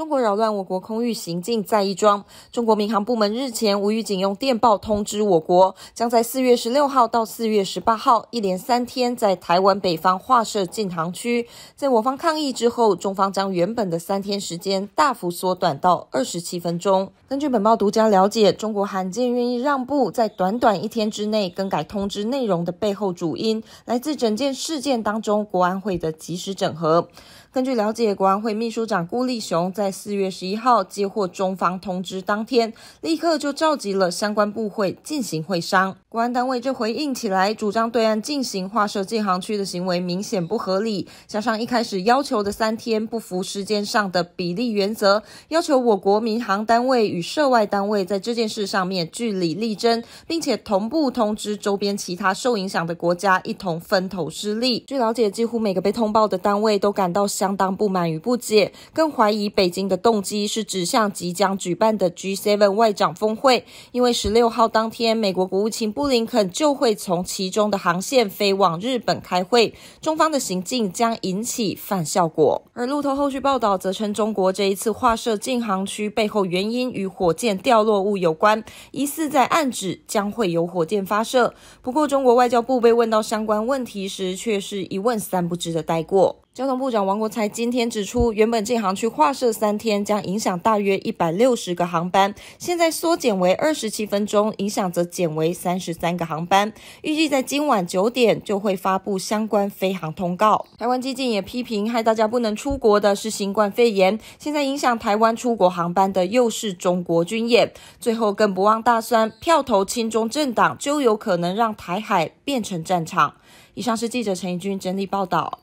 中国扰乱我国空域行径再一桩。中国民航部门日前无预警用电报通知我国，将在四月十六号到四月十八号一连三天在台湾北方划设禁航区。在我方抗议之后，中方将原本的三天时间大幅缩短到二十七分钟。根据本报独家了解，中国罕见愿意让步，在短短一天之内更改通知内容的背后主因，来自整件事件当中国安会的及时整合。根据了解，国安会秘书长顾立雄在四月十一号接获中方通知当天，立刻就召集了相关部会进行会商。国安单位就回应起来，主张对岸进行划设禁航区的行为明显不合理，加上一开始要求的三天不符时间上的比例原则，要求我国民航单位与涉外单位在这件事上面据理力争，并且同步通知周边其他受影响的国家一同分头施力。据了解，几乎每个被通报的单位都感到相当不满与不解，更怀疑北。京的动机是指向即将举办的 G7 外长峰会，因为十六号当天，美国国务卿布林肯就会从其中的航线飞往日本开会。中方的行径将引起反效果。而路透后续报道则称，中国这一次划设禁航区背后原因与火箭掉落物有关，疑似在暗指将会有火箭发射。不过，中国外交部被问到相关问题时，却是一问三不知的带过。交通部长王国才今天指出，原本禁航区划设三天将影响大约一百六十个航班，现在缩减为二十七分钟，影响则减为三十三个航班。预计在今晚九点就会发布相关飞航通告。台湾基金也批评，害大家不能出国的是新冠肺炎，现在影响台湾出国航班的又是中国军演。最后更不忘大酸，票投亲中政党就有可能让台海变成战场。以上是记者陈怡君整理报道。